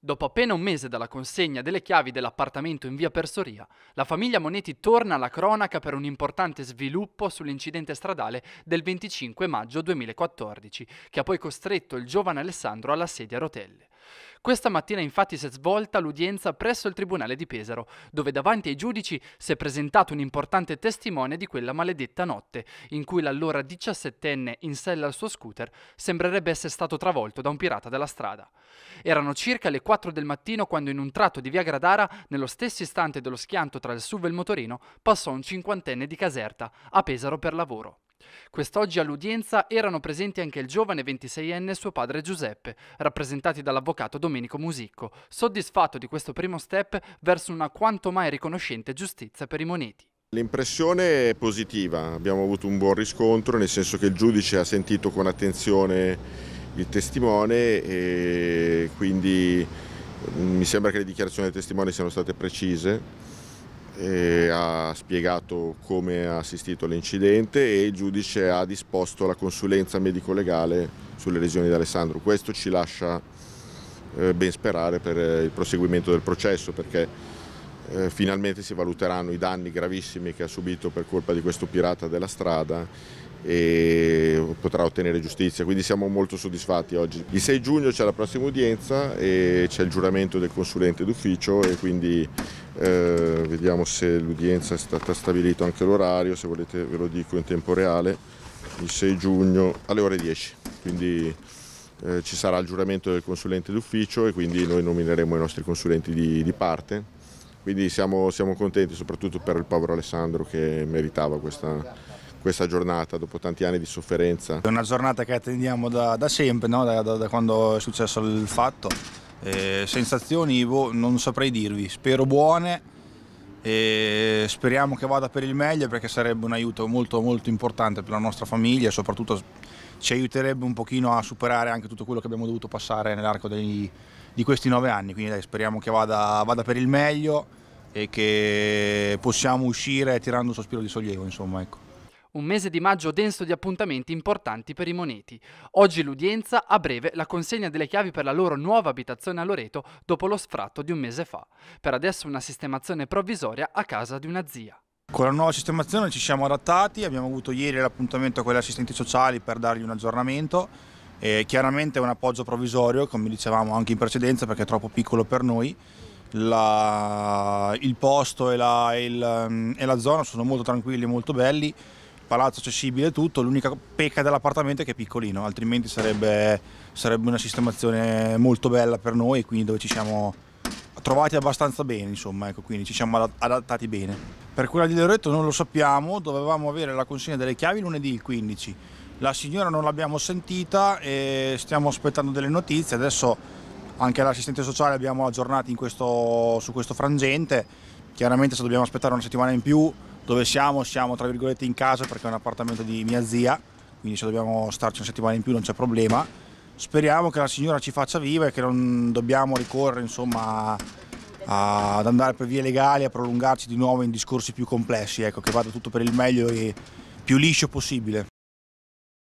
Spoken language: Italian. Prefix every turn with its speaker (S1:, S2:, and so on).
S1: Dopo appena un mese dalla consegna delle chiavi dell'appartamento in via Persoria, la famiglia Moneti torna alla cronaca per un importante sviluppo sull'incidente stradale del 25 maggio 2014, che ha poi costretto il giovane Alessandro alla sedia a rotelle. Questa mattina infatti si è svolta l'udienza presso il Tribunale di Pesaro, dove davanti ai giudici si è presentato un importante testimone di quella maledetta notte, in cui l'allora 17enne in sella al suo scooter sembrerebbe essere stato travolto da un pirata della strada. Erano circa le 4 del mattino quando in un tratto di via Gradara, nello stesso istante dello schianto tra il SUV e il motorino, passò un cinquantenne di Caserta, a Pesaro per lavoro. Quest'oggi all'udienza erano presenti anche il giovane 26enne e suo padre Giuseppe, rappresentati dall'avvocato Domenico Musicco, soddisfatto di questo primo step verso una quanto mai riconoscente giustizia per i moneti.
S2: L'impressione è positiva, abbiamo avuto un buon riscontro, nel senso che il giudice ha sentito con attenzione il testimone e quindi mm, mi sembra che le dichiarazioni del testimone siano state precise ha spiegato come ha assistito all'incidente e il giudice ha disposto la consulenza medico-legale sulle lesioni di Alessandro. Questo ci lascia eh, ben sperare per eh, il proseguimento del processo perché eh, finalmente si valuteranno i danni gravissimi che ha subito per colpa di questo pirata della strada e potrà ottenere giustizia, quindi siamo molto soddisfatti oggi. Il 6 giugno c'è la prossima udienza e c'è il giuramento del consulente d'ufficio e quindi eh, vediamo se l'udienza è stata stabilito anche l'orario, se volete ve lo dico in tempo reale, il 6 giugno alle ore 10, quindi eh, ci sarà il giuramento del consulente d'ufficio e quindi noi nomineremo i nostri consulenti di, di parte, quindi siamo, siamo, contenti soprattutto per il povero Alessandro che meritava questa, questa giornata dopo tanti anni di sofferenza.
S3: È una giornata che attendiamo da, da sempre, no? da, da, da quando è successo il fatto eh, sensazioni boh, non saprei dirvi, spero buone e speriamo che vada per il meglio perché sarebbe un aiuto molto molto importante per la nostra famiglia e soprattutto ci aiuterebbe un pochino a superare anche tutto quello che abbiamo dovuto passare nell'arco di questi nove anni, quindi dai, speriamo che vada, vada, per il meglio e che possiamo uscire tirando un sospiro di sollievo, insomma, ecco.
S1: Un mese di maggio denso di appuntamenti importanti per i moneti. Oggi l'udienza, a breve la consegna delle chiavi per la loro nuova abitazione a Loreto dopo lo sfratto di un mese fa. Per adesso una sistemazione provvisoria a casa di una zia.
S3: Con la nuova sistemazione ci siamo adattati, abbiamo avuto ieri l'appuntamento con gli assistenti sociali per dargli un aggiornamento. E chiaramente è un appoggio provvisorio, come dicevamo anche in precedenza, perché è troppo piccolo per noi. La, il posto e la, il, mm, e la zona sono molto tranquilli e molto belli palazzo accessibile e tutto, l'unica pecca dell'appartamento è che è piccolino, altrimenti sarebbe, sarebbe, una sistemazione molto bella per noi, quindi dove ci siamo trovati abbastanza bene, insomma, ecco, quindi ci siamo adattati bene. Per quella di Loreto non lo sappiamo, dovevamo avere la consegna delle chiavi lunedì il 15. La signora non l'abbiamo sentita e stiamo aspettando delle notizie, adesso anche l'assistente sociale abbiamo aggiornati questo, su questo frangente, chiaramente se dobbiamo aspettare una settimana in più dove siamo, siamo tra virgolette in casa perché è un appartamento di mia zia, quindi se dobbiamo starci una settimana in più non c'è problema. Speriamo che la signora ci faccia viva e che non dobbiamo ricorrere insomma, a, ad andare per vie legali, a prolungarci di nuovo in discorsi più complessi, ecco, che vada tutto per il meglio e più liscio possibile.